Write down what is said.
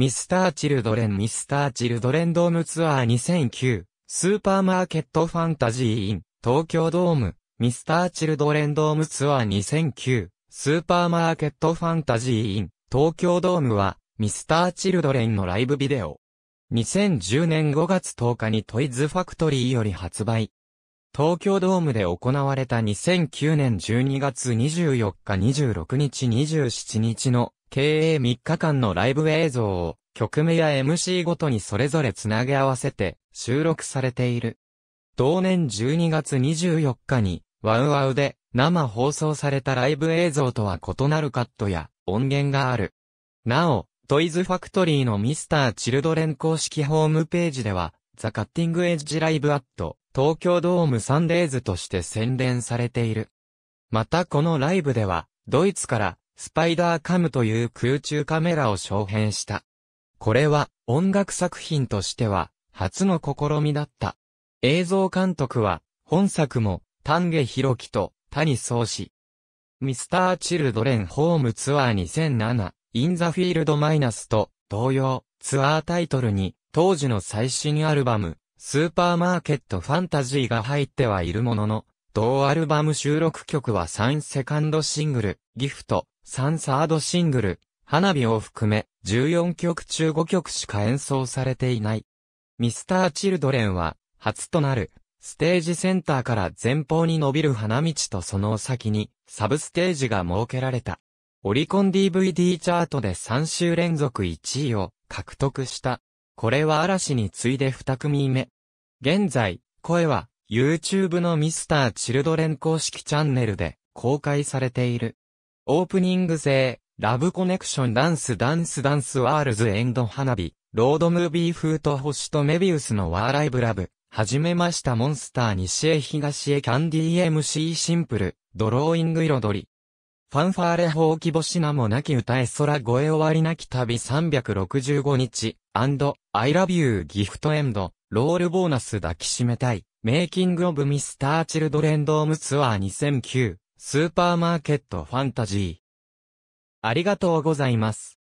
ミスター・チルドレンミスター・チルドレンドームツアー2009スーパーマーケットファンタジー・イン東京ドームミスター・チルドレンドームツアー2009スーパーマーケットファンタジー・イン東京ドームはミスター・チルドレンのライブビデオ2010年5月10日にトイズファクトリーより発売。東京ドームで行われた2009年12月24日26日27日の経営3日間のライブ映像を曲名や MC ごとにそれぞれつなげ合わせて収録されている。同年12月24日に、ワウワウで生放送されたライブ映像とは異なるカットや音源がある。なお、トイズファクトリーのミスターチルドレン公式ホームページでは、ザ・カッティング・エッジ・ライブ・アット、東京ドームサンデーズとして宣伝されている。またこのライブでは、ドイツからスパイダーカムという空中カメラを商編した。これは音楽作品としては初の試みだった。映像監督は本作も丹下博樹と谷総氏。ミスター・チルドレン・ホームツアー2007、イン・ザ・フィールド・マイナスと同様、ツアータイトルに当時の最新アルバム、スーパーマーケット・ファンタジーが入ってはいるものの、同アルバム収録曲は3セカンドシングル、ギフト、3サードシングル、花火を含め、14曲中5曲しか演奏されていない。ミスター・チルドレンは、初となる、ステージセンターから前方に伸びる花道とその先に、サブステージが設けられた。オリコン DVD チャートで3週連続1位を獲得した。これは嵐に次いで2組目。現在、声は、YouTube の Mr.Children 公式チャンネルで公開されている。オープニング製、ラブコネクションダンスダンスダンスワールズエンド花火、ロードムービー風と星とメビウスのワーライブラブ、はじめましたモンスター西へ東へキャンディー MC シンプル、ドローイング彩り。ファンファーレ放棄星名もなき歌え空越え終わりなき旅365日、ンド、アイラビューギフトエンド、ロールボーナス抱きしめたい。メイキングオブミスターチルドレンドームツアー2009スーパーマーケットファンタジーありがとうございます。